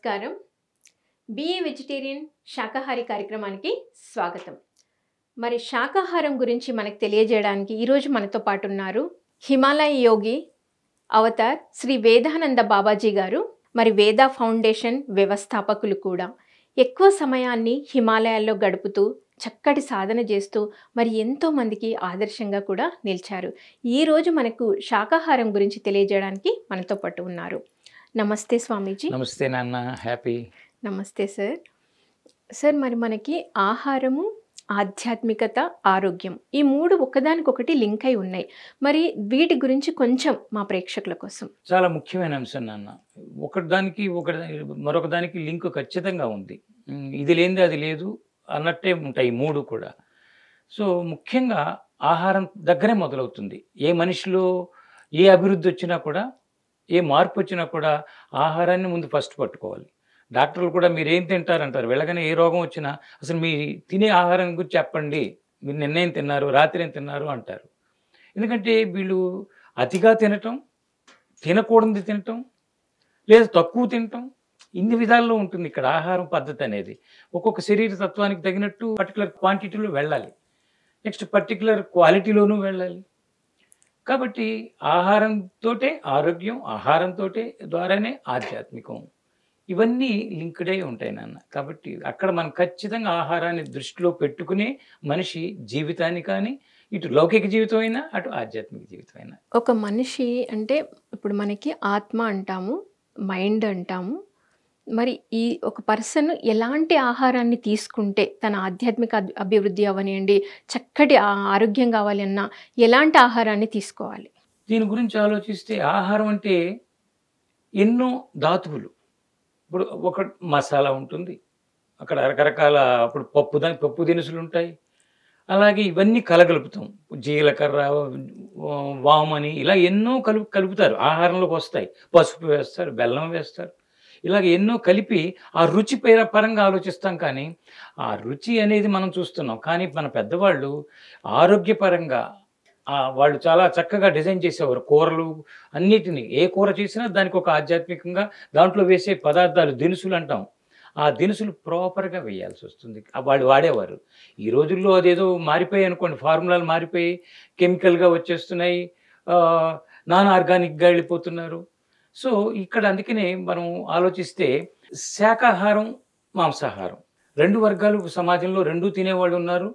నమస్కారం BA vegetarian శాకాహారి కార్యక్రమానికి స్వాగతం మరి శాకాహారం గురించి మనకు తెలియజేయడానికి ఈరోజు మనతో పాటు ఉన్నారు హిమాలయ యోగి అవతార్ శ్రీ వేదానంద బాబాజీ గారు మరి వేద ఫౌండేషన్ వ్యవస్థాపకులు కూడా ఎక్కువ సమయాన్ని హిమాలయాల్లో గడుపుతూ చక్కటి సాధన చేస్తూ మరి ఎంతోమందికి ఆదర్శంగా కూడా నిలిచారు ఈరోజు మనకు శాకాహారం గురించి తెలియజేయడానికి మనతో పాటు ఉన్నారు నమస్తే స్వామీజీ నమస్తే నాన్న హ్యాపీ నమస్తే సార్ సార్ మరి మనకి ఆహారము ఆధ్యాత్మికత ఆరోగ్యం ఈ మూడు ఒకదానికొకటి లింక్ అయి ఉన్నాయి మరి వీటి గురించి కొంచెం మా ప్రేక్షకుల కోసం చాలా ముఖ్యమైన అంశం నాన్న ఒకదానికి ఒక మరొకదానికి లింక్ ఖచ్చితంగా ఉంది ఇది లేనిది అది లేదు అన్నట్టే ఉంటాయి మూడు కూడా సో ముఖ్యంగా ఆహారం దగ్గరే మొదలవుతుంది ఏ మనిషిలో ఏ అభివృద్ధి వచ్చినా కూడా ఏ మార్పు వచ్చినా కూడా ఆహారాన్ని ముందు ఫస్ట్ పట్టుకోవాలి డాక్టర్లు కూడా మీరు ఏం తింటారంటారు వెళ్ళగానే ఏ రోగం వచ్చినా అసలు మీ తినే ఆహారం గురించి చెప్పండి మీరు నిన్నేం తిన్నారు రాత్రి ఏం తిన్నారు అంటారు ఎందుకంటే వీళ్ళు అతిగా తినటం తినకూడదు తినటం లేదా తక్కువ తినటం ఇన్ని విధాల్లో ఉంటుంది ఇక్కడ ఆహారం పద్ధతి అనేది ఒక్కొక్క శరీర తత్వానికి తగినట్టు పర్టికులర్ క్వాంటిటీలో వెళ్ళాలి నెక్స్ట్ పర్టికులర్ క్వాలిటీలోనూ వెళ్ళాలి కాబట్టి ఆహారంతో ఆరోగ్యం ఆహారంతో ద్వారానే ఆధ్యాత్మికం ఇవన్నీ లింక్డ్ అయి ఉంటాయి నాన్న కాబట్టి అక్కడ మనం ఖచ్చితంగా ఆహారాన్ని దృష్టిలో పెట్టుకునే మనిషి జీవితాన్ని కానీ ఇటు లౌకిక జీవితం అయినా అటు ఆధ్యాత్మిక జీవితం అయినా ఒక మనిషి అంటే ఇప్పుడు మనకి ఆత్మ అంటాము మైండ్ అంటాము మరి ఈ ఒక పర్సన్ ఎలాంటి ఆహారాన్ని తీసుకుంటే తన ఆధ్యాత్మిక అభివృద్ధి అవనియండి చక్కటి ఆరోగ్యం కావాలి అన్నా ఎలాంటి ఆహారాన్ని తీసుకోవాలి దీని గురించి ఆలోచిస్తే ఆహారం అంటే ఎన్నో ధాతువులు ఇప్పుడు ఒక మసాలా ఉంటుంది అక్కడ రకరకాల అప్పుడు పప్పు దాని పప్పు దినుసులు ఉంటాయి అలాగే ఇవన్నీ కలగలుపుతాం జీలకర్ర వామని ఇలా ఎన్నో కలుపు కలుపుతారు ఆహారంలోకి వస్తాయి పసుపు వేస్తారు బెల్లం వేస్తారు ఇలాగ ఎన్నో కలిపి ఆ రుచి పేర పరంగా ఆలోచిస్తాం కానీ ఆ రుచి అనేది మనం చూస్తున్నాం కానీ మన పెద్దవాళ్ళు ఆరోగ్యపరంగా వాళ్ళు చాలా చక్కగా డిజైన్ చేసేవారు కూరలు అన్నిటిని ఏ కూర చేసినా దానికి ఒక ఆధ్యాత్మికంగా దాంట్లో వేసే పదార్థాలు దినుసులు అంటాం ఆ దినుసులు ప్రాపర్గా వేయాల్సి వస్తుంది వాళ్ళు వాడేవారు ఈ రోజుల్లో అదేదో మారిపోయి అనుకోండి ఫార్ములాలు మారిపోయి కెమికల్గా వచ్చేస్తున్నాయి నాన్ ఆర్గానిక్గా వెళ్ళిపోతున్నారు సో ఇక్కడ అందుకనే మనం ఆలోచిస్తే శాకాహారం మాంసాహారం రెండు వర్గాలు సమాజంలో రెండు తినేవాళ్ళు ఉన్నారు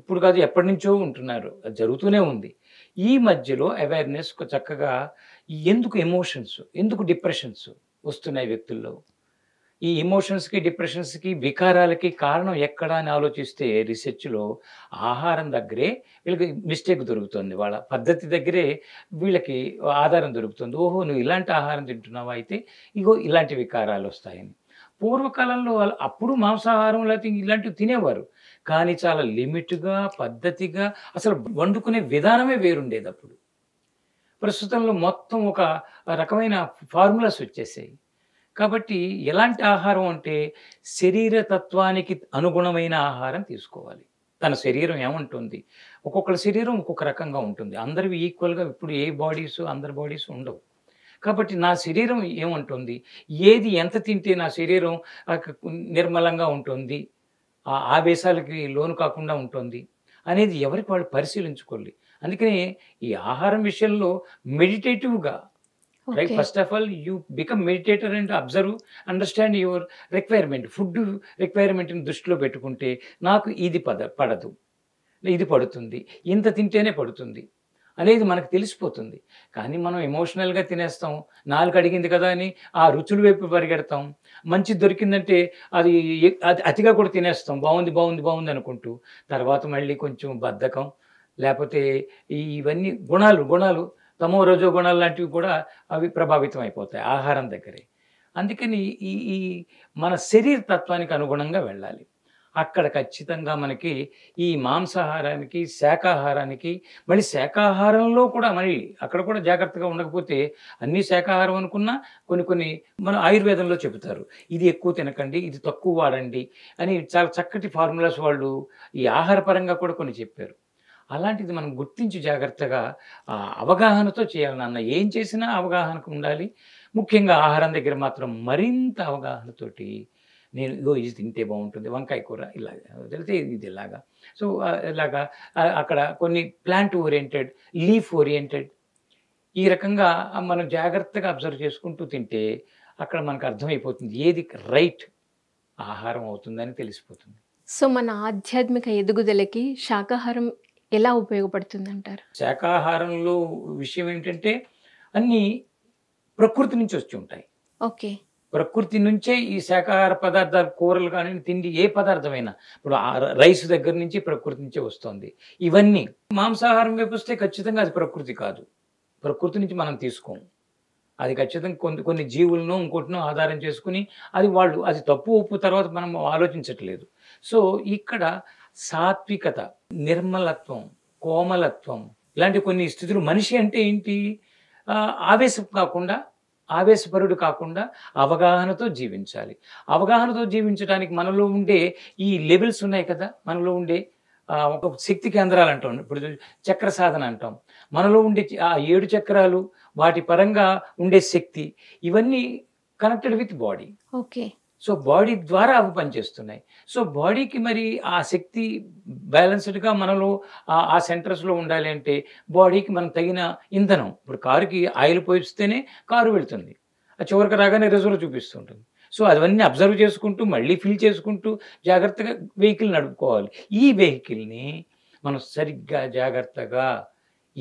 ఇప్పుడు కాదు ఎప్పటి నుంచో ఉంటున్నారు అది జరుగుతూనే ఉంది ఈ మధ్యలో అవేర్నెస్ చక్కగా ఎందుకు ఎమోషన్స్ ఎందుకు డిప్రెషన్స్ వస్తున్నాయి వ్యక్తుల్లో ఈ ఇమోషన్స్కి డిప్రెషన్స్కి వికారాలకి కారణం ఎక్కడ అని ఆలోచిస్తే రీసెర్చ్లో ఆహారం దగ్గరే వీళ్ళకి మిస్టేక్ దొరుకుతుంది వాళ్ళ పద్ధతి దగ్గరే వీళ్ళకి ఆధారం దొరుకుతుంది ఓహో నువ్వు ఇలాంటి ఆహారం తింటున్నావా అయితే ఇగో ఇలాంటి వికారాలు వస్తాయని పూర్వకాలంలో వాళ్ళు అప్పుడు మాంసాహారం లేకపోతే ఇలాంటివి తినేవారు కానీ చాలా లిమిట్గా పద్ధతిగా అసలు వండుకునే విధానమే వేరుండేది అప్పుడు ప్రస్తుతంలో మొత్తం ఒక రకమైన ఫార్ములాస్ వచ్చేసాయి కాబట్టి ఎలాంటి ఆహారం అంటే శరీర తత్వానికి అనుగుణమైన ఆహారం తీసుకోవాలి తన శరీరం ఏముంటుంది ఒక్కొక్కరి శరీరం ఒక్కొక్క రకంగా ఉంటుంది అందరివి ఈక్వల్గా ఇప్పుడు ఏ బాడీస్ అందరి బాడీస్ ఉండవు కాబట్టి నా శరీరం ఏముంటుంది ఏది ఎంత తింటే నా శరీరం నిర్మలంగా ఉంటుంది ఆ ఆవేశాలకి లోను కాకుండా ఉంటుంది అనేది ఎవరికి వాళ్ళు పరిశీలించుకోవాలి అందుకనే ఈ ఆహారం విషయంలో మెడిటేటివ్గా right first of all you become meditator and observe understand your requirement food రిక్వైర్మెంట్ని దృష్టిలో పెట్టుకుంటే నాకు ఇది పద పడదు ఇది పడుతుంది ఇంత తింటేనే పడుతుంది అనేది మనకు తెలిసిపోతుంది కానీ మనం ఎమోషనల్గా తినేస్తాం నాలుగు అడిగింది కదా అని ఆ రుచులు వైపు పరిగెడతాం మంచి దొరికిందంటే అది అతిగా కూడా తినేస్తాం బాగుంది బాగుంది బాగుంది అనుకుంటూ తర్వాత మళ్ళీ కొంచెం బద్ధకం లేకపోతే ఇవన్నీ గుణాలు గుణాలు తమో రజో గుణాలు లాంటివి కూడా అవి ప్రభావితం అయిపోతాయి ఆహారం దగ్గరే అందుకని ఈ ఈ మన శరీర తత్వానికి అనుగుణంగా వెళ్ళాలి అక్కడ ఖచ్చితంగా మనకి ఈ మాంసాహారానికి శాకాహారానికి మళ్ళీ శాకాహారంలో కూడా మళ్ళీ అక్కడ కూడా జాగ్రత్తగా ఉండకపోతే అన్ని శాకాహారం అనుకున్నా కొన్ని కొన్ని మన ఆయుర్వేదంలో చెబుతారు ఇది ఎక్కువ తినకండి ఇది తక్కువ వాడండి అని చాలా చక్కటి ఫార్ములాస్ వాళ్ళు ఈ ఆహార పరంగా కూడా కొన్ని చెప్పారు అలాంటిది మనం గుర్తించి జాగ్రత్తగా అవగాహనతో చేయాలి నాన్న ఏం చేసినా అవగాహనకు ఉండాలి ముఖ్యంగా ఆహారం దగ్గర మాత్రం మరింత అవగాహనతోటి నేను ఇదో ఇది తింటే బాగుంటుంది వంకాయ కూర ఇలా తెలితే ఇది ఇలాగా సో ఇలాగా అక్కడ కొన్ని ప్లాంట్ ఓరియంటెడ్ లీఫ్ ఓరియంటెడ్ ఈ రకంగా మనం జాగ్రత్తగా అబ్జర్వ్ చేసుకుంటూ తింటే అక్కడ మనకు అర్థమైపోతుంది ఏది రైట్ ఆహారం అవుతుందని తెలిసిపోతుంది సో మన ఆధ్యాత్మిక ఎదుగుదలకి శాకాహారం ఎలా ఉపయోగపడుతుంది అంటారు శాకాహారంలో విషయం ఏంటంటే అన్ని ప్రకృతి నుంచి వచ్చి ఉంటాయి ఓకే ప్రకృతి నుంచే ఈ శాకాహార పదార్థాలు కూరలు కానీ తిండి ఏ పదార్థమైనా ఇప్పుడు రైస్ దగ్గర నుంచి ప్రకృతి నుంచే వస్తుంది ఇవన్నీ మాంసాహారం వైపు వస్తే ఖచ్చితంగా అది ప్రకృతి కాదు ప్రకృతి నుంచి మనం తీసుకోము అది ఖచ్చితంగా కొన్ని కొన్ని జీవులను ఇంకోటినో ఆధారం చేసుకుని అది వాళ్ళు అది తప్పు ఉప్పు తర్వాత మనం ఆలోచించట్లేదు సో ఇక్కడ సాత్వికత నిర్మలత్వం కోమలత్వం ఇలాంటి కొన్ని స్థితులు మనిషి అంటే ఏంటి ఆవేశం కాకుండా ఆవేశపరుడు కాకుండా అవగాహనతో జీవించాలి అవగాహనతో జీవించడానికి మనలో ఉండే ఈ లెవెల్స్ ఉన్నాయి కదా మనలో ఉండే ఒక శక్తి కేంద్రాలు అంటాం ఇప్పుడు చక్ర సాధన అంటాం మనలో ఉండే ఆ ఏడు చక్రాలు వాటి పరంగా ఉండే శక్తి ఇవన్నీ connected with body okay so body ద్వారా అవి పనిచేస్తున్నాయి సో బాడీకి మరి ఆ శక్తి బ్యాలెన్స్డ్గా మనలో ఆ సెంటర్స్లో ఉండాలి అంటే బాడీకి మనం తగిన ఇంధనం ఇప్పుడు కారుకి ఆయిల్ పోయిస్తేనే కారు వెళ్తుంది ఆ చివరికి రాగానే రిజర్వ్ చూపిస్తుంటుంది సో అవన్నీ అబ్జర్వ్ చేసుకుంటూ మళ్ళీ ఫిల్ చేసుకుంటూ జాగ్రత్తగా వెహికల్ నడుపుకోవాలి ఈ వెహికల్ని మనం సరిగ్గా జాగ్రత్తగా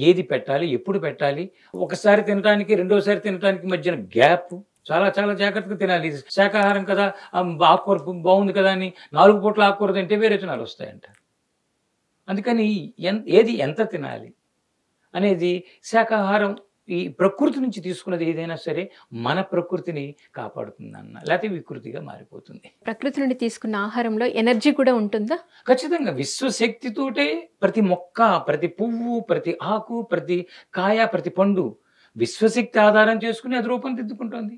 ఏది పెట్టాలి ఎప్పుడు పెట్టాలి ఒకసారి తినడానికి రెండోసారి తినడానికి మధ్యన గ్యాప్ చాలా చాలా జాగ్రత్తగా తినాలి శాకాహారం కదా ఆకుకూర బాగుంది కదా అని నాలుగు పూట్ల ఆకుకూర తింటే విరేచనాలు వస్తాయంట అందుకని ఏది ఎంత తినాలి అనేది శాకాహారం ఈ ప్రకృతి నుంచి తీసుకున్నది ఏదైనా సరే మన ప్రకృతిని అన్న లేకపోతే వికృతిగా మారిపోతుంది ప్రకృతి నుండి తీసుకున్న ఆహారంలో ఎనర్జీ కూడా ఉంటుందా ఖచ్చితంగా విశ్వశక్తితోటే ప్రతి మొక్క ప్రతి పువ్వు ప్రతి ఆకు ప్రతి కాయ ప్రతి పండు విశ్వశక్తి ఆధారం చేసుకుని అది రూపం దిద్దుకుంటుంది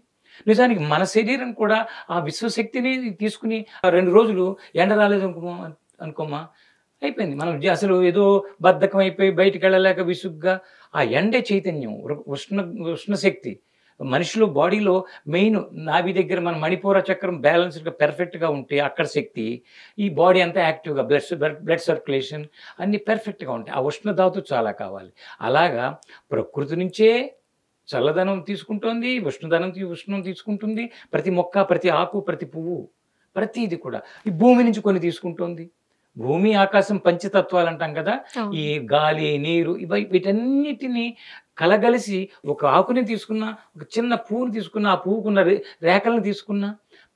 నిజానికి మన శరీరం కూడా ఆ విశ్వశక్తిని తీసుకుని రెండు రోజులు ఎండ రాలేదు అనుకోమా అనుకోమా అయిపోయింది మనం అసలు ఏదో బద్ధకం అయిపోయి బయటికి వెళ్ళలేక విసుగ్గా ఆ ఎండే చైతన్యం ఉష్ణ ఉష్ణశక్తి మనిషిలో బాడీలో మెయిన్ నాభి దగ్గర మన మణిపూర చక్రం బ్యాలెన్స్డ్గా పెర్ఫెక్ట్గా ఉంటే అక్కడ శక్తి ఈ బాడీ అంతా యాక్టివ్గా బ్లడ్ బ్లడ్ సర్క్యులేషన్ అన్నీ పెర్ఫెక్ట్గా ఉంటాయి ఆ ఉష్ణ ఉష్ణధాతు చాలా కావాలి అలాగా ప్రకృతి నుంచే చల్లదనం తీసుకుంటోంది ఉష్ణదనం ఉష్ణం తీసుకుంటుంది ప్రతి మొక్క ప్రతి ఆకు ప్రతి పువ్వు ప్రతిది కూడా ఈ భూమి నుంచి కొన్ని తీసుకుంటోంది భూమి ఆకాశం పంచతత్వాలు అంటాం కదా ఈ గాలి నీరు ఇవి వీటన్నిటిని కలగలిసి ఒక ఆకుని తీసుకున్నా ఒక చిన్న పువ్వుని తీసుకున్నా ఆ పువ్వుకున్న రేఖలను తీసుకున్నా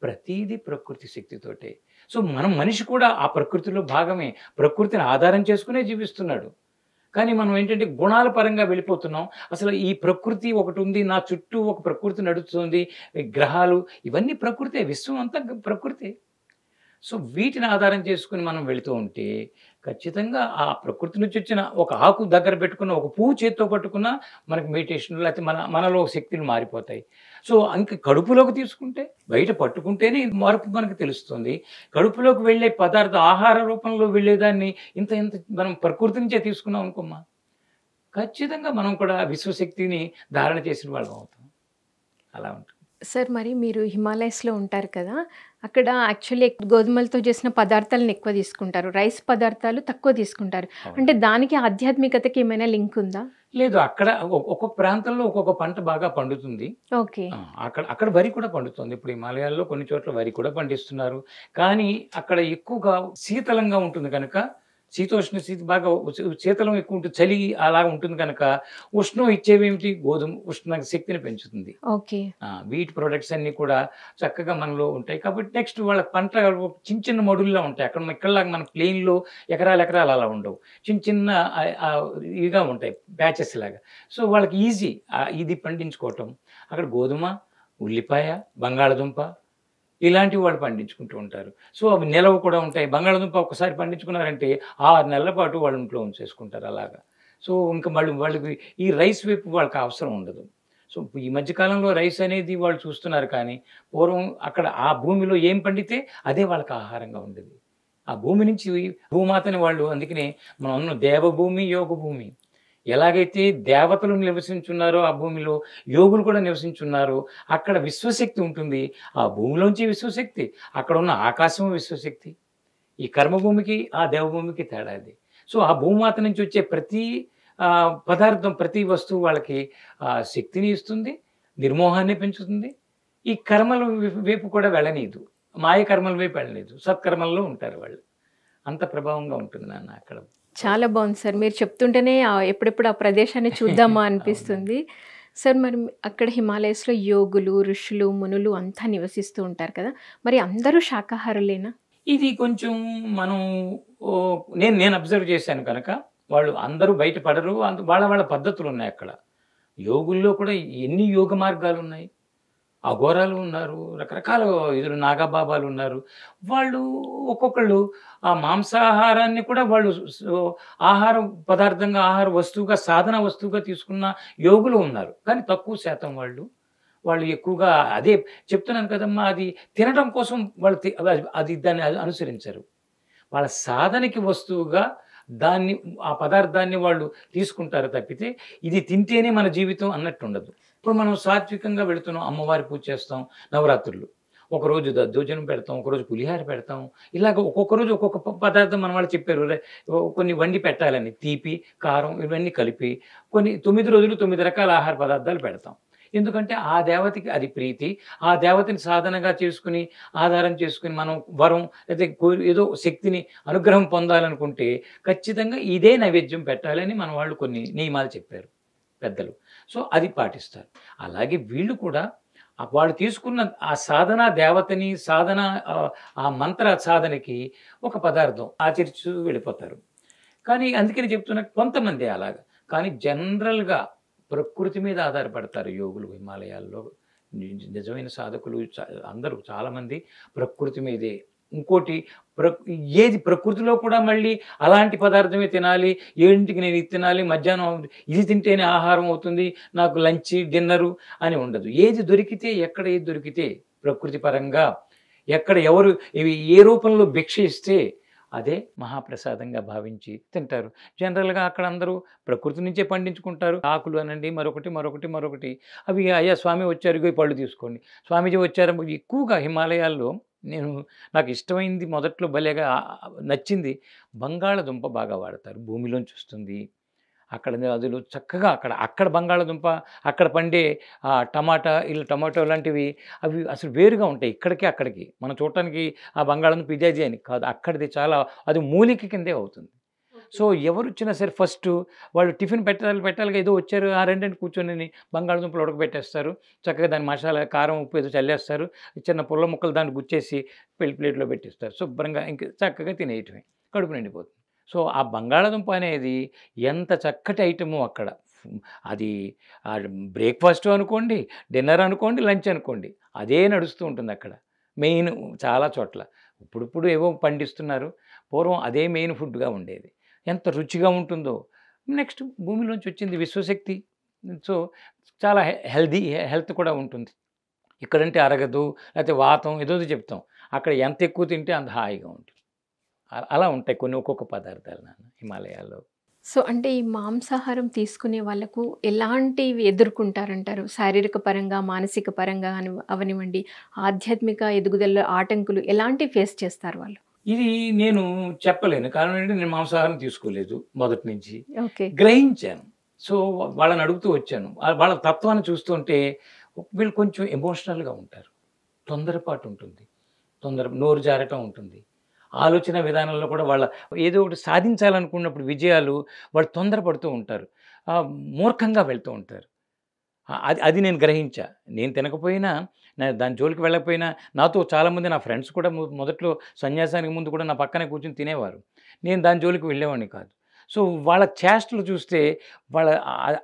ప్రతీది ప్రకృతి శక్తితోటే సో మనం మనిషి కూడా ఆ ప్రకృతిలో భాగమే ప్రకృతిని ఆధారం చేసుకునే జీవిస్తున్నాడు కానీ మనం ఏంటంటే గుణాల పరంగా వెళ్ళిపోతున్నాం అసలు ఈ ప్రకృతి ఒకటి ఉంది నా చుట్టూ ఒక ప్రకృతి నడుస్తుంది గ్రహాలు ఇవన్నీ ప్రకృతే విశ్వం అంతా ప్రకృతి సో వీటిని ఆధారం చేసుకుని మనం వెళుతూ ఉంటే ఖచ్చితంగా ఆ ప్రకృతి నుంచి వచ్చిన ఒక ఆకు దగ్గర పెట్టుకున్న ఒక పువ్వు చేత్తో పట్టుకున్న మనకు మెడిటేషన్ లేకపోతే మన మనలో శక్తులు మారిపోతాయి సో అంక కడుపులోకి తీసుకుంటే బయట పట్టుకుంటేనే మార్పు మనకు తెలుస్తుంది కడుపులోకి వెళ్ళే పదార్థ ఆహార రూపంలో వెళ్ళేదాన్ని ఇంత ఇంత మనం ప్రకృతి నుంచే తీసుకున్నాం అనుకోమ్మా ఖచ్చితంగా మనం కూడా విశ్వశక్తిని ధారణ చేసిన వాళ్ళం అవుతాం అలా ఉంటుంది సార్ మరి మీరు హిమాలయస్లో ఉంటారు కదా అక్కడ యాక్చువల్లీ గోధుమలతో చేసిన పదార్థాలను ఎక్కువ తీసుకుంటారు రైస్ పదార్థాలు తక్కువ తీసుకుంటారు అంటే దానికి ఆధ్యాత్మికతకి ఏమైనా లింక్ ఉందా లేదు అక్కడ ఒక్కొక్క ప్రాంతంలో ఒక్కొక్క పంట బాగా పండుతుంది ఓకే అక్కడ అక్కడ వరి కూడా పండుతుంది ఇప్పుడు హిమాలయాల్లో కొన్ని చోట్ల వరి కూడా పండిస్తున్నారు కానీ అక్కడ ఎక్కువగా శీతలంగా ఉంటుంది కనుక శీతోష్ణ స్థితి బాగా శీతలం ఎక్కువ ఉంటుంది చలి అలా ఉంటుంది కనుక ఉష్ణం ఇచ్చేవేమిటి గోధుమ ఉష్ణ శక్తిని పెంచుతుంది వీట్ ప్రొడక్ట్స్ అన్ని కూడా చక్కగా మనలో ఉంటాయి కాబట్టి నెక్స్ట్ వాళ్ళ పంట చిన్న చిన్న మడుల్లో ఉంటాయి అక్కడ ఇక్కడలాగా మన ప్లెయిన్లో ఎకరాలు ఎకరాలు అలా ఉండవు చిన్న చిన్న ఇవిగా ఉంటాయి బ్యాచెస్ లాగా సో వాళ్ళకి ఈజీ ఇది పండించుకోవటం అక్కడ గోధుమ ఉల్లిపాయ బంగాళదుంప ఇలాంటివి వాళ్ళు పండించుకుంటూ ఉంటారు సో అవి నిలవ కూడా ఉంటాయి బంగాళదుంప ఒకసారి పండించుకున్నారంటే ఆరు నెలల పాటు వాళ్ళ ఇంట్లో ఉంచేసుకుంటారు అలాగా సో ఇంకా వాళ్ళు వాళ్ళకి ఈ రైస్ వైపు వాళ్ళకి అవసరం ఉండదు సో ఈ మధ్యకాలంలో రైస్ అనేది వాళ్ళు చూస్తున్నారు కానీ పూర్వం అక్కడ ఆ భూమిలో ఏం పండితే అదే వాళ్ళకి ఆహారంగా ఉండేది ఆ భూమి నుంచి భూమాతని వాళ్ళు అందుకనే మనం దేవభూమి యోగ భూమి ఎలాగైతే దేవతలు నివసించున్నారో ఆ భూమిలో యోగులు కూడా నివసించున్నారు అక్కడ విశ్వశక్తి ఉంటుంది ఆ భూమిలోంచి విశ్వశక్తి అక్కడ ఉన్న ఆకాశం విశ్వశక్తి ఈ కర్మభూమికి ఆ దేవభూమికి తేడా అది సో ఆ భూమాత నుంచి వచ్చే ప్రతి పదార్థం ప్రతి వస్తువు వాళ్ళకి శక్తిని ఇస్తుంది నిర్మోహాన్ని పెంచుతుంది ఈ కర్మల వైపు కూడా వెళ్ళనీదు మాయ కర్మల వైపు వెళ్ళలేదు సత్కర్మల్లో ఉంటారు వాళ్ళు అంత ప్రభావంగా ఉంటుంది నాన్న అక్కడ చాలా బాగుంది సార్ మీరు చెప్తుంటేనే ఎప్పుడెప్పుడు ఆ ప్రదేశాన్ని చూద్దామా అనిపిస్తుంది సార్ మరి అక్కడ హిమాలయస్లో యోగులు ఋషులు మునులు అంతా నివసిస్తూ ఉంటారు కదా మరి అందరూ శాకాహారులేనా ఇది కొంచెం మనం నేను నేను అబ్జర్వ్ చేశాను కనుక వాళ్ళు అందరూ బయటపడరు వాళ్ళ వాళ్ళ పద్ధతులు ఉన్నాయి అక్కడ యోగుల్లో కూడా ఎన్ని యోగ మార్గాలు ఉన్నాయి అఘోరాలు ఉన్నారు రకరకాల ఇద్దరు నాగబాబాలు ఉన్నారు వాళ్ళు ఒక్కొక్కళ్ళు ఆ మాంసాహారాన్ని కూడా వాళ్ళు ఆహార పదార్థంగా ఆహార వస్తువుగా సాధన వస్తువుగా తీసుకున్న యోగులు ఉన్నారు కానీ తక్కువ శాతం వాళ్ళు వాళ్ళు ఎక్కువగా అదే చెప్తున్నాను కదమ్మా అది తినడం కోసం వాళ్ళు అది దాన్ని అనుసరించరు వాళ్ళ సాధనకి వస్తువుగా దాన్ని ఆ పదార్థాన్ని వాళ్ళు తీసుకుంటారు తప్పితే ఇది తింటేనే మన జీవితం అన్నట్టు ఉండదు ఇప్పుడు మనం సాత్వికంగా వెళుతున్నాం అమ్మవారి పూజ చేస్తాం నవరాత్రులు ఒకరోజు దద్దోజనం పెడతాం ఒకరోజు పులిహార పెడతాం ఇలాగ ఒక్కొక్క రోజు ఒక్కొక్క పదార్థం మన వాళ్ళు చెప్పారు కొన్ని వండి పెట్టాలని తీపి కారం ఇవన్నీ కలిపి కొన్ని తొమ్మిది రోజులు తొమ్మిది రకాల ఆహార పదార్థాలు పెడతాం ఎందుకంటే ఆ దేవతకి అది ప్రీతి ఆ దేవతని సాధనగా చేసుకుని ఆధారం చేసుకుని మనం వరం లేదా ఏదో శక్తిని అనుగ్రహం పొందాలనుకుంటే ఖచ్చితంగా ఇదే నైవేద్యం పెట్టాలని మన వాళ్ళు కొన్ని నియమాలు చెప్పారు పెద్దలు సో అది పాటిస్తారు అలాగే వీళ్ళు కూడా వాళ్ళు తీసుకున్న ఆ సాధన దేవతని సాధన ఆ మంత్ర సాధనకి ఒక పదార్థం ఆచరిస్తూ వెళ్ళిపోతారు కానీ అందుకని చెప్తున్న కొంతమంది అలాగ కానీ జనరల్గా ప్రకృతి మీద ఆధారపడతారు యోగులు హిమాలయాల్లో నిజమైన సాధకులు అందరూ చాలామంది ప్రకృతి మీదే ఇంకోటి ఏది ప్రకృతిలో కూడా మళ్ళీ అలాంటి పదార్థమే తినాలి ఏంటికి నేను ఇది తినాలి మధ్యాహ్నం ఇది తింటేనే ఆహారం అవుతుంది నాకు లంచ్ డిన్నరు అని ఉండదు ఏది దొరికితే ఎక్కడ ఏది దొరికితే ప్రకృతి పరంగా ఎక్కడ ఎవరు ఇవి ఏ రూపంలో భిక్ష ఇస్తే అదే మహాప్రసాదంగా భావించి తింటారు జనరల్గా అక్కడ అందరూ ప్రకృతి నుంచే పండించుకుంటారు ఆకులు అనండి మరొకటి మరొకటి మరొకటి అవి అయ్యా స్వామి వచ్చారు పళ్ళు తీసుకోండి స్వామీజీ వచ్చారు ఎక్కువగా హిమాలయాల్లో నేను నాకు ఇష్టమైంది మొదట్లో భలేగా నచ్చింది బంగాళదుంప బాగా వాడతారు భూమిలోంచి వస్తుంది అక్కడ అదులు చక్కగా అక్కడ అక్కడ బంగాళదుంప అక్కడ పండే టమాటా ఇలా టమాటో లాంటివి అవి అసలు వేరుగా ఉంటాయి ఇక్కడికి అక్కడికి మనం చూడటానికి ఆ బంగాళదుంప ఇదే అని కాదు అక్కడిది చాలా అది మూలిక కిందే అవుతుంది సో ఎవరు వచ్చినా సరే ఫస్ట్ వాళ్ళు టిఫిన్ పెట్టాలి పెట్టాలిగా ఏదో వచ్చారు ఆ రెండంటి కూర్చొని బంగాళదుంపలు ఉడకబెట్టేస్తారు చక్కగా దాని మసాలా కారం ఉప్పు ఏదో చల్లేస్తారు చిన్న పుల్ల ముక్కలు దాన్ని గుచ్చేసి పెళ్లి ప్లేట్లో పెట్టిస్తారు శుభ్రంగా ఇంక చక్కగా తినేయటమే కడుపు నిండిపోతుంది సో ఆ బంగాళదుంప అనేది ఎంత చక్కటి ఐటము అక్కడ అది బ్రేక్ఫాస్ట్ అనుకోండి డిన్నర్ అనుకోండి లంచ్ అనుకోండి అదే నడుస్తూ ఉంటుంది అక్కడ మెయిన్ చాలా చోట్ల ఇప్పుడిప్పుడు ఏవో పండిస్తున్నారు పూర్వం అదే మెయిన్ ఫుడ్గా ఉండేది ఎంత రుచిగా ఉంటుందో నెక్స్ట్ భూమిలోంచి వచ్చింది విశ్వశక్తి సో చాలా హెల్దీ హెల్త్ కూడా ఉంటుంది ఇక్కడంటే అరగదు లేకపోతే వాతం ఏదో చెప్తాం అక్కడ ఎంత ఎక్కువ తింటే అంత హాయిగా ఉంటుంది అలా ఉంటాయి కొన్ని ఒక్కొక్క పదార్థాలు నాన్న హిమాలయాల్లో సో అంటే ఈ మాంసాహారం తీసుకునే వాళ్ళకు ఎలాంటివి ఎదుర్కొంటారంటారు శారీరక పరంగా మానసిక పరంగా అని అవనివ్వండి ఆధ్యాత్మిక ఎదుగుదల ఆటంకులు ఎలాంటివి ఫేస్ చేస్తారు వాళ్ళు ఇది నేను చెప్పలేను కారణం ఏంటంటే నేను మాంసాహారం తీసుకోలేదు మొదటి నుంచి గ్రహించాను సో వాళ్ళని అడుగుతూ వచ్చాను వాళ్ళ తత్వాన్ని చూస్తుంటే వీళ్ళు కొంచెం ఎమోషనల్గా ఉంటారు తొందరపాటు ఉంటుంది తొందర నోరు జారటం ఉంటుంది ఆలోచన విధానంలో కూడా వాళ్ళ ఏదో ఒకటి సాధించాలనుకున్నప్పుడు విజయాలు వాళ్ళు తొందరపడుతూ ఉంటారు మూర్ఖంగా వెళ్తూ ఉంటారు అది అది నేను గ్రహించా నేను తినకపోయినా దాని జోలికి వెళ్ళకపోయినా నాతో చాలామంది నా ఫ్రెండ్స్ కూడా మొదట్లో సన్యాసానికి ముందు కూడా నా పక్కనే కూర్చొని తినేవారు నేను దాని జోలికి వెళ్ళేవాడిని కాదు సో వాళ్ళ చేష్టలు చూస్తే వాళ్ళ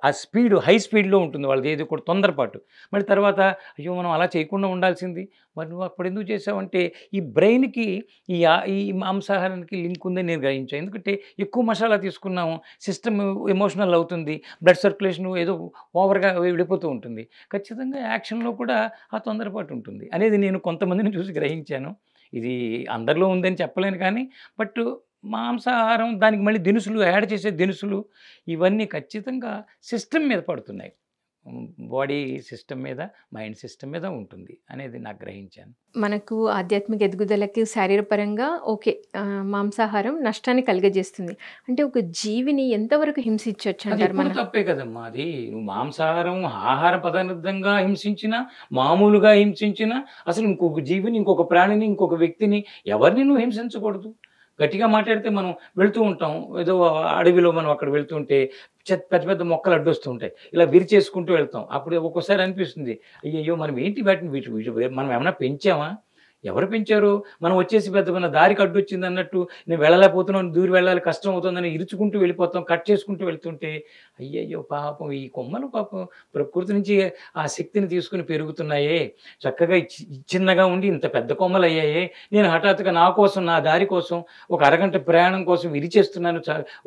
ఆ స్పీడ్ హై స్పీడ్లో ఉంటుంది వాళ్ళది ఏది కూడా తొందరపాటు మరి తర్వాత అయ్యో మనం అలా చేయకుండా ఉండాల్సింది మరి నువ్వు అప్పుడు ఎందుకు చేసావంటే ఈ బ్రెయిన్కి ఈ ఈ మాంసాహారానికి లింక్ ఉందని నేను గ్రహించాను ఎందుకంటే ఎక్కువ మసాలా తీసుకున్నాము సిస్టమ్ ఎమోషనల్ అవుతుంది బ్లడ్ సర్క్యులేషన్ ఏదో ఓవర్గా విడిపోతూ ఉంటుంది ఖచ్చితంగా యాక్షన్లో కూడా ఆ తొందరపాటు ఉంటుంది అనేది నేను కొంతమందిని చూసి గ్రహించాను ఇది అందరిలో ఉందని చెప్పలేను కానీ బట్ మాంసాహారం దానికి మళ్ళీ దినుసులు యాడ్ చేసే దినుసులు ఇవన్నీ ఖచ్చితంగా సిస్టమ్ మీద పడుతున్నాయి బాడీ సిస్టమ్ మీద మైండ్ సిస్టమ్ మీద ఉంటుంది అనేది నాకు గ్రహించాను మనకు ఆధ్యాత్మిక ఎదుగుదలకి శారీరపరంగా ఓకే మాంసాహారం నష్టాన్ని కలిగజేస్తుంది అంటే ఒక జీవిని ఎంతవరకు హింసించవచ్చు అంటారు మనం తప్పే కదమ్మా అది మాంసాహారం ఆహార పదార్థంగా హింసించినా మామూలుగా హింసించినా అసలు ఇంకొక జీవిని ఇంకొక ప్రాణిని ఇంకొక వ్యక్తిని ఎవరిని నువ్వు హింసించకూడదు గట్టిగా మాట్లాడితే మనం వెళ్తూ ఉంటాం ఏదో అడవిలో మనం అక్కడ వెళ్తుంటే పెద్ద పెద్ద మొక్కలు అడ్డొస్తూ ఉంటాయి ఇలా విరిచేసుకుంటూ వెళ్తాం అప్పుడు ఒక్కోసారి అనిపిస్తుంది అయ్యయ్యో మనం ఏంటి వాటిని వీటి మనం ఏమైనా పెంచామా ఎవరు పెంచారు మనం వచ్చేసి పెద్ద మన దారి అడ్డొచ్చింది అన్నట్టు నేను వెళ్ళలేకపోతున్నాను దూరి వెళ్ళాలి కష్టం అవుతుందని ఇరుచుకుంటూ వెళ్ళిపోతాం కట్ చేసుకుంటూ వెళ్తుంటే అయ్యయ్యో పాపం ఈ కొమ్మలు పాపం ప్రకృతి నుంచి ఆ శక్తిని తీసుకుని పెరుగుతున్నాయే చక్కగా చిన్నగా ఉండి ఇంత పెద్ద కొమ్మలు అయ్యాయే నేను హఠాత్తుగా నా కోసం నా దారి కోసం ఒక అరగంట ప్రయాణం కోసం విరిచేస్తున్నాను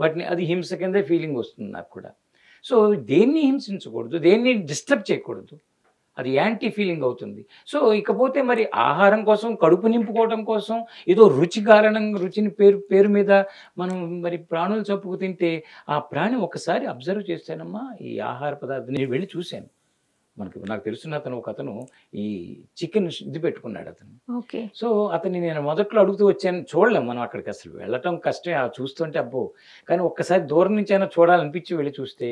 వాటిని అది హింస కిందే ఫీలింగ్ వస్తుంది నాకు కూడా సో దేన్ని హింసించకూడదు దేన్ని డిస్టర్బ్ చేయకూడదు అది యాంటీ ఫీలింగ్ అవుతుంది సో ఇకపోతే మరి ఆహారం కోసం కడుపు నింపుకోవడం కోసం ఏదో రుచి కారణంగా రుచిని పేరు పేరు మీద మనం మరి ప్రాణులు చప్పుకు తింటే ఆ ప్రాణి ఒకసారి అబ్జర్వ్ చేస్తానమ్మా ఈ ఆహార పదార్థం నేను వెళ్ళి చూశాను మనకి నాకు తెలుసున్న అతను ఒక అతను ఈ చికెన్ ఇది పెట్టుకున్నాడు అతను ఓకే సో అతని నేను మొదట్లో అడుగుతూ వచ్చాను చూడలేము మనం అక్కడికి అసలు వెళ్ళటం కష్టమే చూస్తుంటే అబ్బో కానీ ఒక్కసారి దూరం నుంచి అయినా చూడాలనిపించి వెళ్ళి చూస్తే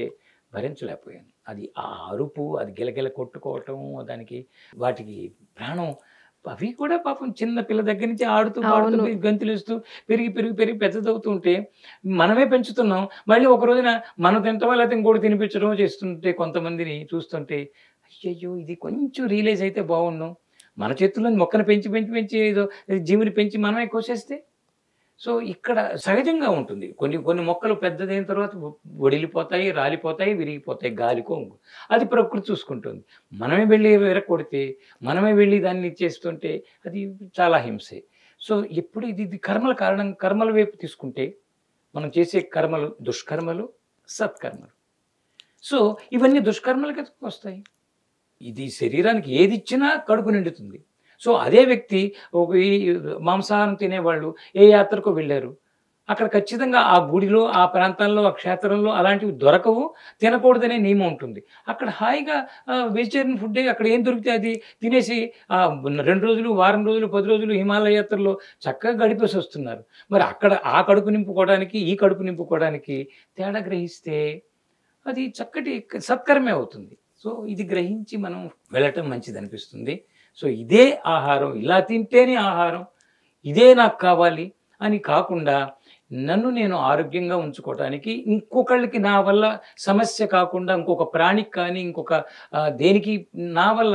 భరించలేకపోయాను అది ఆ అరుపు అది గిలగిల కొట్టుకోవటం దానికి వాటికి ప్రాణం అవి కూడా పాపం చిన్న పిల్ల దగ్గర నుంచి ఆడుతూ పాడుతూ గంతులేస్తూ పెరిగి పెరిగి పెరిగి పెద్దదవుతుంటే మనమే పెంచుతున్నాం మళ్ళీ ఒక రోజున మనం తింటాం లేకపోతే ఇంకోటి తినిపించడం చేస్తుంటే కొంతమందిని చూస్తుంటే అయ్యయ్యో ఇది కొంచెం రియలైజ్ అయితే బాగుండు మన చేతుల్లో మొక్కను పెంచి పెంచి పెంచి ఏదో జీవిని పెంచి మనమే కోసేస్తే సో ఇక్కడ సహజంగా ఉంటుంది కొన్ని కొన్ని మొక్కలు పెద్దదైన తర్వాత వడిలిపోతాయి రాలిపోతాయి విరిగిపోతాయి గాలికో అది ప్రకృతి చూసుకుంటుంది మనమే వెళ్ళి విరకొడితే మనమే వెళ్ళి దాన్ని ఇచ్చేస్తుంటే అది చాలా హింసే సో ఎప్పుడు ఇది ఇది కర్మల కారణం కర్మల వైపు తీసుకుంటే మనం చేసే కర్మలు దుష్కర్మలు సత్కర్మలు సో ఇవన్నీ దుష్కర్మలకి వస్తాయి ఇది శరీరానికి ఏది ఇచ్చినా కడుపు నిండుతుంది సో అదే వ్యక్తి ఈ మాంసాహారం తినేవాళ్ళు ఏ యాత్రకు వెళ్ళారు అక్కడ ఖచ్చితంగా ఆ గుడిలో ఆ ప్రాంతంలో ఆ క్షేత్రంలో అలాంటివి దొరకవు తినకూడదనే నియమం ఉంటుంది అక్కడ హాయిగా వెజిటేరియన్ ఫుడ్ అక్కడ ఏం దొరికితే అది తినేసి రెండు రోజులు వారం రోజులు పది రోజులు హిమాలయ యాత్రలో చక్కగా గడిపేసి వస్తున్నారు మరి అక్కడ ఆ కడుపు నింపుకోవడానికి ఈ కడుపు నింపుకోవడానికి తేడా గ్రహిస్తే అది చక్కటి సత్కరమే అవుతుంది సో ఇది గ్రహించి మనం వెళ్ళటం మంచిది అనిపిస్తుంది సో ఇదే ఆహారం ఇలా తింటేనే ఆహారం ఇదే నాకు కావాలి అని కాకుండా నన్ను నేను ఆరోగ్యంగా ఉంచుకోవటానికి ఇంకొకళ్ళకి నా వల్ల సమస్య కాకుండా ఇంకొక ప్రాణికి కానీ ఇంకొక దేనికి నా వల్ల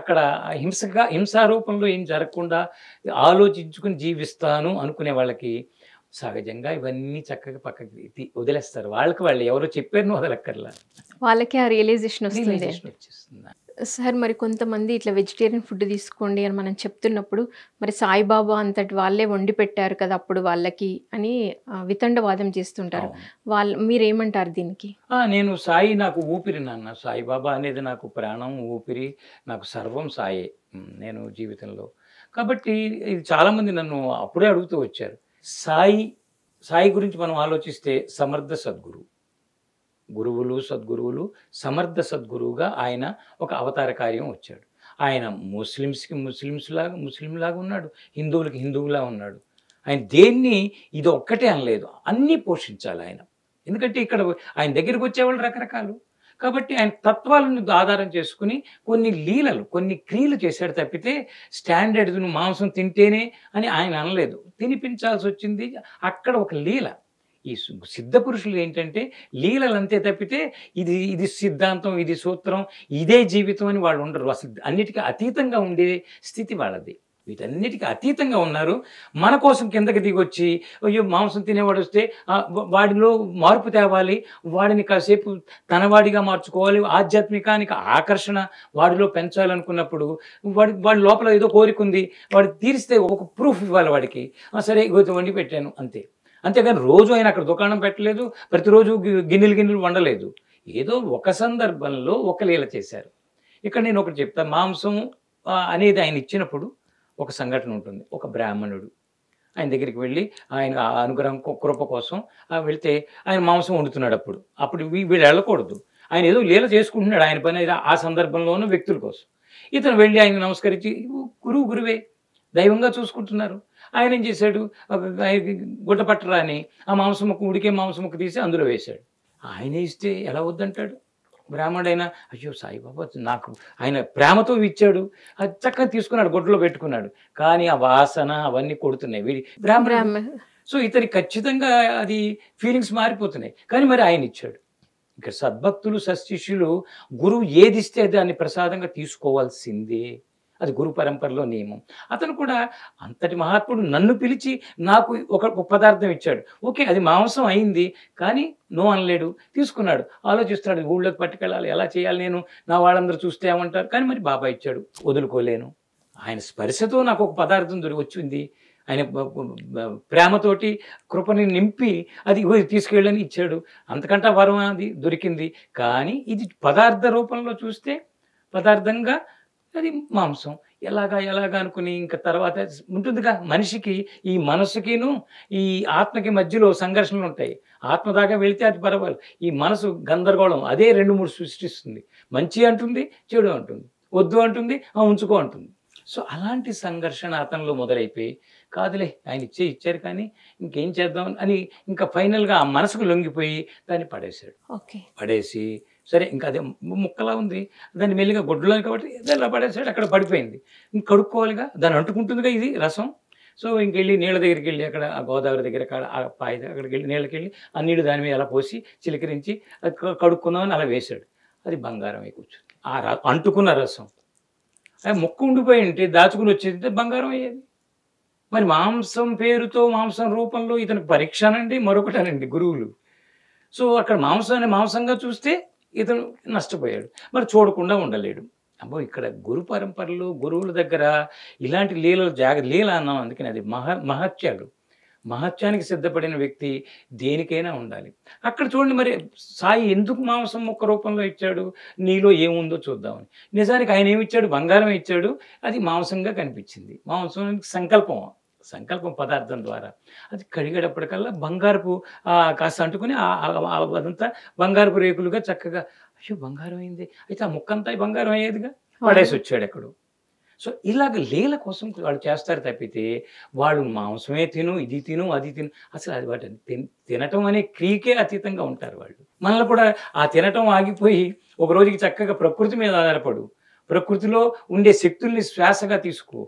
అక్కడ హింసగా హింసారూపంలో ఏం జరగకుండా ఆలోచించుకుని జీవిస్తాను అనుకునే వాళ్ళకి సహజంగా ఇవన్నీ చక్కగా పక్కకి వదిలేస్తారు వాళ్ళకి వాళ్ళు ఎవరో చెప్పారు వదలక్కర్లా వాళ్ళకి ఆ రియలైజేషన్ వచ్చేస్తుంది సార్ మరి కొంతమంది ఇట్లా వెజిటేరియన్ ఫుడ్ తీసుకోండి అని మనం చెప్తున్నప్పుడు మరి సాయిబాబా అంతటి వాళ్ళే వండి పెట్టారు కదా అప్పుడు వాళ్ళకి అని వితండవాదం చేస్తుంటారు వాళ్ళు మీరేమంటారు దీనికి నేను సాయి నాకు ఊపిరి నాన్న సాయిబాబా అనేది నాకు ప్రాణం ఊపిరి నాకు సర్వం సాయి నేను జీవితంలో కాబట్టి ఇది చాలామంది నన్ను అప్పుడే అడుగుతూ వచ్చారు సాయి సాయి గురించి మనం ఆలోచిస్తే సమర్థ సద్గురు గురువులు సద్గురువులు సమర్థ సద్గురువుగా ఆయన ఒక అవతార కార్యం వచ్చాడు ఆయన ముస్లిమ్స్కి ముస్లిమ్స్ లాగా ముస్లింలాగా ఉన్నాడు హిందువులకి హిందువులా ఉన్నాడు ఆయన దేన్ని ఇది ఒక్కటే అనలేదు అన్నీ పోషించాలి ఆయన ఎందుకంటే ఇక్కడ ఆయన దగ్గరికి వచ్చేవాళ్ళు రకరకాలు కాబట్టి ఆయన తత్వాలను ఆధారం చేసుకుని కొన్ని లీలలు కొన్ని క్రియలు చేశాడు తప్పితే స్టాండర్డ్ను మాంసం తింటేనే అని ఆయన అనలేదు తినిపించాల్సి వచ్చింది అక్కడ ఒక లీల ఈ సిద్ధ పురుషులు ఏంటంటే లీలలు అంతే తప్పితే ఇది ఇది సిద్ధాంతం ఇది సూత్రం ఇదే జీవితం అని వాళ్ళు ఉండరు అసలు అన్నిటికీ అతీతంగా ఉండే స్థితి వాళ్ళది వీటన్నిటికీ అతీతంగా ఉన్నారు మన కోసం కిందకి దిగొచ్చి అయ్యో మాంసం తినేవాడు వస్తే వాడిలో మార్పు తేవాలి వాడిని కాసేపు తనవాడిగా మార్చుకోవాలి ఆధ్యాత్మికానికి ఆకర్షణ వాడిలో పెంచాలనుకున్నప్పుడు వాడి వాడి లోపల ఏదో కోరిక ఉంది వాడు తీరిస్తే ఒక ప్రూఫ్ ఇవ్వాలి వాడికి సరే వండి పెట్టాను అంతే అంతేగాని రోజు ఆయన అక్కడ దుకాణం పెట్టలేదు ప్రతిరోజు గిన్నెలు గిన్నెలు వండలేదు ఏదో ఒక సందర్భంలో ఒక లీల చేశారు ఇక్కడ నేను ఒకటి చెప్తా మాంసం అనేది ఆయన ఇచ్చినప్పుడు ఒక సంఘటన ఉంటుంది ఒక బ్రాహ్మణుడు ఆయన దగ్గరికి వెళ్ళి ఆయన అనుగ్రహం కృప కోసం వెళితే ఆయన మాంసం వండుతున్నాడు అప్పుడు అప్పుడు వీళ్ళు వెళ్ళకూడదు ఆయన ఏదో లీల చేసుకుంటున్నాడు ఆయన పని ఆ సందర్భంలోనూ వ్యక్తుల కోసం ఇతను వెళ్ళి ఆయన నమస్కరించి గురువు గురువే దైవంగా చూసుకుంటున్నారు ఆయన ఏం చేశాడు గుడ్డపట్టరా అని ఆ మాంసం ముక్క ఉడికే మాంసం ముక్క తీసి అందులో వేశాడు ఆయన ఇస్తే ఎలా వద్దంటాడు అయినా అయ్యో సాయిబాబా నాకు ఆయన ప్రేమతో ఇచ్చాడు అది చక్కగా తీసుకున్నాడు గుడ్డలో పెట్టుకున్నాడు కానీ ఆ వాసన అవన్నీ కొడుతున్నాయి వీడి బ్రాహ్మ సో ఇతని ఖచ్చితంగా అది ఫీలింగ్స్ మారిపోతున్నాయి కానీ మరి ఆయన ఇచ్చాడు ఇంకా సద్భక్తులు సశిష్యులు గురువు ఏదిస్తే దాన్ని ప్రసాదంగా తీసుకోవాల్సిందే అది గురు పరంపరలో నియమం అతను కూడా అంతటి మహాత్ముడు నన్ను పిలిచి నాకు ఒక పదార్థం ఇచ్చాడు ఓకే అది మాంసం అయింది కానీ నో అనలేడు తీసుకున్నాడు ఆలోచిస్తాడు ఊళ్ళోకి పట్టుకెళ్ళాలి ఎలా చేయాలి నేను నా వాళ్ళందరూ చూస్తే ఏమంటారు కానీ మరి బాబా ఇచ్చాడు వదులుకోలేను ఆయన స్పర్శతో నాకు ఒక పదార్థం దొరికి వచ్చింది ఆయన ప్రేమతోటి కృపని నింపి అది తీసుకెళ్ళని ఇచ్చాడు అంతకంటే వరం అది దొరికింది కానీ ఇది పదార్థ రూపంలో చూస్తే పదార్థంగా అది మాంసం ఎలాగా ఎలాగా అనుకుని ఇంకా తర్వాత ఉంటుందిగా మనిషికి ఈ మనసుకిను ఈ ఆత్మకి మధ్యలో సంఘర్షణలు ఉంటాయి ఆత్మ దాకా వెళితే అది పర్వాలి ఈ మనసు గందరగోళం అదే రెండు మూడు సృష్టిస్తుంది మంచి అంటుంది చెడు అంటుంది వద్దు అంటుంది ఆ ఉంచుకో అంటుంది సో అలాంటి సంఘర్షణ అతనిలో మొదలైపోయి కాదులే ఆయన ఇచ్చే ఇచ్చారు కానీ ఇంకేం చేద్దాం అని ఇంకా ఫైనల్గా ఆ మనసుకు లొంగిపోయి దాన్ని పడేశాడు పడేసి సరే ఇంకా అదే ముక్కలా ఉంది దాన్ని మెల్లిగా గొడ్డులో కాబట్టి దాన్ని పడేసాడు అక్కడ పడిపోయింది ఇంక కడుక్కోవాలిగా దాన్ని అంటుకుంటుందిగా ఇది రసం సో ఇంకెళ్ళి నీళ్ళ దగ్గరికి వెళ్ళి అక్కడ ఆ గోదావరి దగ్గర ఆ పాయ అక్కడికి వెళ్ళి నీళ్ళకి వెళ్ళి ఆ నీళ్ళు దాని మీద అలా పోసి చిలకరించి కడుక్కుందామని అలా వేశాడు అది బంగారం అయి కూర్చుంది ఆ అంటుకున్న రసం అది మొక్క ఉండిపోయి ఉంటే దాచుకుని వచ్చేది బంగారం అయ్యేది మరి మాంసం పేరుతో మాంసం రూపంలో ఇతనికి పరీక్షనండి మరొకటనండి గురువులు సో అక్కడ మాంసాన్ని మాంసంగా చూస్తే ఇతను నష్టపోయాడు మరి చూడకుండా ఉండలేడు అబ్బో ఇక్కడ గురు పరంపరలు గురువుల దగ్గర ఇలాంటి లీలలు జాగ లీల అన్నాం అందుకని అది మహ మహత్యాడు మహత్యానికి సిద్ధపడిన వ్యక్తి దేనికైనా ఉండాలి అక్కడ చూడండి మరి సాయి ఎందుకు మాంసం ఒక్క రూపంలో ఇచ్చాడు నీలో ఏముందో చూద్దామని నిజానికి ఆయన ఇచ్చాడు బంగారం ఇచ్చాడు అది మాంసంగా కనిపించింది మాంసం సంకల్పం సంకల్పం పదార్థం ద్వారా అది కడిగేటప్పటికల్లా బంగారపు కాస్త అంటుకుని అదంతా బంగారపు రేకులుగా చక్కగా అయ్యో బంగారం అయింది అయితే ఆ ముక్కంతా బంగారం అయ్యేదిగా పడేసి వచ్చాడు ఎక్కడో సో ఇలాగ లీల కోసం వాళ్ళు చేస్తారు తప్పితే వాళ్ళు మాంసమే తిను ఇది తిను అది తిను అసలు అది వాటి తినటం అనే క్రియకే అతీతంగా ఉంటారు వాళ్ళు మనలో కూడా ఆ తినటం ఆగిపోయి ఒక రోజుకి చక్కగా ప్రకృతి మీద ఆధారపడు ప్రకృతిలో ఉండే శక్తుల్ని శ్వాసగా తీసుకో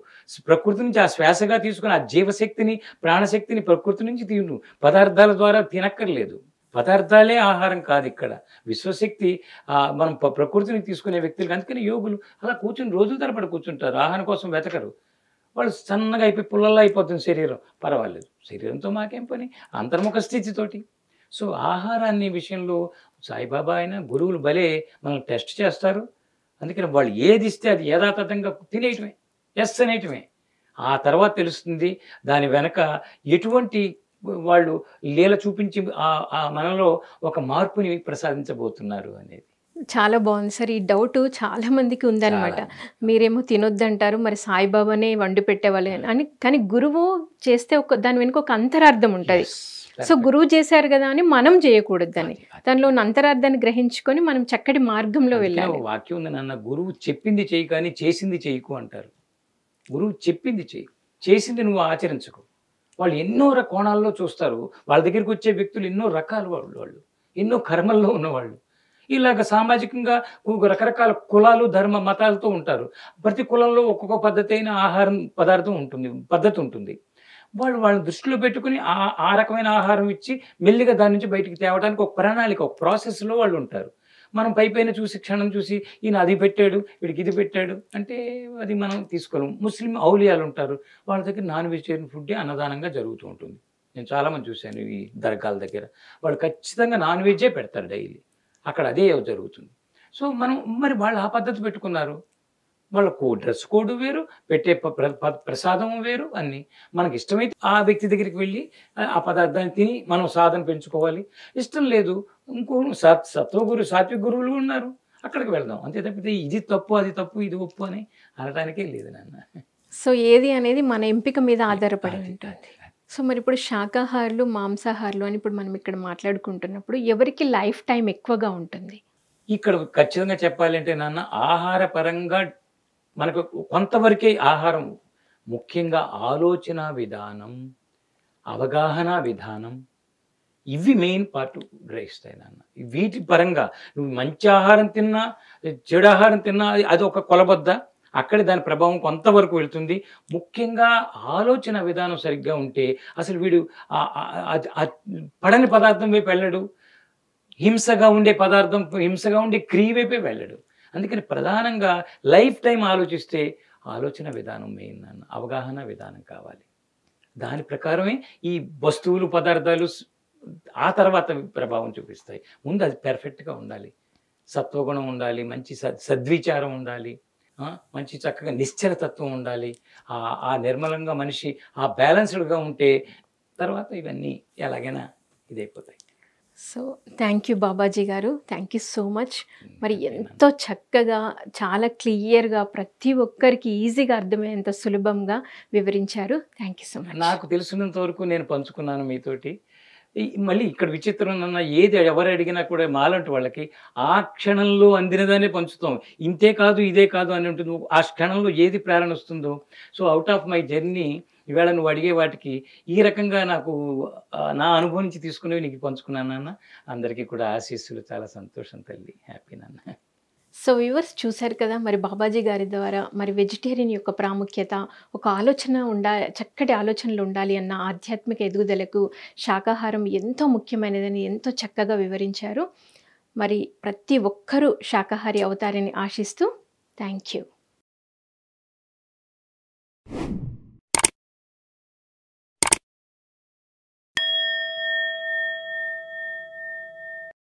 ప్రకృతి నుంచి ఆ శ్వాసగా తీసుకుని ఆ జీవశక్తిని ప్రాణశక్తిని ప్రకృతి నుంచి తిను పదార్థాల ద్వారా తినక్కర్లేదు పదార్థాలే ఆహారం కాదు ఇక్కడ విశ్వశక్తి మనం ప్రకృతిని తీసుకునే వ్యక్తులు అందుకని యోగులు అలా కూర్చుని రోజుల తరపడి కూర్చుంటారు ఆహారం కోసం వెతకరు వాళ్ళు సన్నగా అయిపోయి పుల్లల్లో అయిపోతుంది శరీరం పర్వాలేదు శరీరంతో మాకేం పని అంతర్ముఖ స్థితితోటి సో ఆహారాన్ని విషయంలో సాయిబాబా అయినా గురువులు భలే మనం టెస్ట్ చేస్తారు అందుకని వాళ్ళు ఏది ఇస్తే అది యథాతథంగా తినేయటమే ఎస్ అనేయటమే ఆ తర్వాత తెలుస్తుంది దాని వెనక ఎటువంటి వాళ్ళు లీల చూపించి ఆ మనలో ఒక మార్పుని ప్రసాదించబోతున్నారు అనేది చాలా బాగుంది సార్ ఈ డౌట్ చాలా మందికి ఉందన్నమాట మీరేమో తినొద్దంటారు మరి సాయిబాబానే వండి పెట్టేవాళ్ళు అని hmm. కానీ గురువు చేస్తే ఒక దాని వెనుక ఒక అంతరార్థం ఉంటుంది సో గురువు చేశారు కదా అని మనం చేయకూడదని దానిలో అంతరార్థాన్ని గ్రహించుకొని మనం చక్కటి మార్గంలో వెళ్ళాలి వాక్యం ఉంది నాన్న గురువు చెప్పింది చేయి కానీ చేసింది చేయకు అంటారు గురువు చెప్పింది చేయి చేసింది నువ్వు ఆచరించకు వాళ్ళు ఎన్నో కోణాల్లో చూస్తారు వాళ్ళ దగ్గరికి వచ్చే వ్యక్తులు ఎన్నో రకాలు వాళ్ళు వాళ్ళు ఎన్నో కర్మల్లో ఉన్నవాళ్ళు ఇలాగ సామాజికంగా రకరకాల కులాలు ధర్మ మతాలతో ఉంటారు ప్రతి కులంలో ఒక్కొక్క పద్ధతి అయిన ఆహారం పదార్థం ఉంటుంది పద్ధతి ఉంటుంది వాళ్ళు వాళ్ళని దృష్టిలో పెట్టుకుని ఆ ఆ రకమైన ఆహారం ఇచ్చి మెల్లిగా దాని నుంచి బయటికి తేవడానికి ఒక ప్రణాళిక ఒక ప్రాసెస్లో వాళ్ళు ఉంటారు మనం పై పైన చూసి క్షణం చూసి ఈయన అది పెట్టాడు వీడికి ఇది పెట్టాడు అంటే అది మనం తీసుకోలేము ముస్లిం ఔలియాలు ఉంటారు వాళ్ళ దగ్గర నాన్ వెజిటేరియన్ ఫుడ్డే అన్నదానంగా జరుగుతూ ఉంటుంది నేను చాలామంది చూశాను ఈ దర్గాల దగ్గర వాళ్ళు ఖచ్చితంగా నాన్ వెజ్ పెడతారు డైలీ అక్కడ అదే జరుగుతుంది సో మనం మరి వాళ్ళు ఆ పద్ధతి పెట్టుకున్నారు వాళ్ళకు డ్రెస్ కోడ్ వేరు పెట్టే ప్రసాదం వేరు అన్ని మనకి ఇష్టమైతే ఆ వ్యక్తి దగ్గరికి వెళ్ళి ఆ పదార్థాన్ని తిని మనం సాధన పెంచుకోవాలి ఇష్టం లేదు ఇంకో సత్ సత్వ గురు సాత్విక గురువులు ఉన్నారు అక్కడికి వెళ్దాం అంతే తప్పితే ఇది తప్పు అది తప్పు ఇది ఒప్పు అని అనడానికే లేదు నాన్న సో ఏది అనేది మన ఎంపిక మీద ఆధారపడి ఉంటుంది సో మరి ఇప్పుడు శాకాహారులు మాంసాహారులు అని ఇప్పుడు మనం ఇక్కడ మాట్లాడుకుంటున్నప్పుడు ఎవరికి లైఫ్ టైం ఎక్కువగా ఉంటుంది ఇక్కడ ఖచ్చితంగా చెప్పాలంటే నాన్న ఆహార పరంగా మనకు కొంతవరకే ఆహారం ముఖ్యంగా ఆలోచన విధానం అవగాహన విధానం ఇవి మెయిన్ పార్ట్ గ్రహిస్తాయి నాన్న వీటి పరంగా నువ్వు మంచి ఆహారం తిన్నా చెడు ఆహారం తిన్నా అది ఒక కొలబద్ద అక్కడే దాని ప్రభావం కొంతవరకు వెళ్తుంది ముఖ్యంగా ఆలోచన విధానం సరిగ్గా ఉంటే అసలు వీడు పడని పదార్థం వైపు వెళ్ళడు హింసగా ఉండే పదార్థం హింసగా ఉండే క్రియ వైపే వెళ్ళడు అందుకని ప్రధానంగా లైఫ్ టైం ఆలోచిస్తే ఆలోచన విధానం మెయిన్ అన్న అవగాహన విధానం కావాలి దాని ప్రకారమే ఈ వస్తువులు పదార్థాలు ఆ తర్వాత ప్రభావం చూపిస్తాయి ముందు అది పెర్ఫెక్ట్గా ఉండాలి సత్వగుణం ఉండాలి మంచి సద్విచారం ఉండాలి మంచి చక్కగా నిశ్చలతత్వం ఉండాలి ఆ నిర్మలంగా మనిషి ఆ బ్యాలెన్స్డ్గా ఉంటే తర్వాత ఇవన్నీ ఎలాగైనా ఇదైపోతాయి so thank you Babaji garu thank you so much మరి ఎంతో చక్కగా చాలా క్లియర్గా ప్రతి ఒక్కరికి ఈజీగా అర్థమయ్యేంత సులభంగా వివరించారు థ్యాంక్ యూ సో మచ్ నాకు తెలిసినంత వరకు నేను పంచుకున్నాను మీతోటి మళ్ళీ ఇక్కడ విచిత్రం ఏది ఎవరు అడిగినా కూడా మాలంటే వాళ్ళకి ఆ క్షణంలో అందినదానే పంచుతాం ఇంతే కాదు ఇదే కాదు అని ఉంటుంది ఆ క్షణంలో ఏది ప్రేరణ వస్తుందో so out of my journey ఈవేళ నువ్వు అడిగే వాటికి ఈ రకంగా నాకు నా అనుభవం నుంచి తీసుకునేవి నీకు పంచుకున్నాను నాన్న అందరికీ కూడా ఆశీస్సులు చాలా సంతోషం తల్లి హ్యాపీ నాన్న సో వ్యూవర్స్ చూశారు కదా మరి బాబాజీ గారి ద్వారా మరి వెజిటేరియన్ యొక్క ప్రాముఖ్యత ఒక ఆలోచన ఉండా చక్కటి ఆలోచనలు ఉండాలి అన్న ఆధ్యాత్మిక ఎదుగుదలకు శాకాహారం ఎంతో ముఖ్యమైనదని ఎంతో చక్కగా వివరించారు మరి ప్రతి ఒక్కరూ శాకాహారి అవుతారని ఆశిస్తూ థ్యాంక్ యూ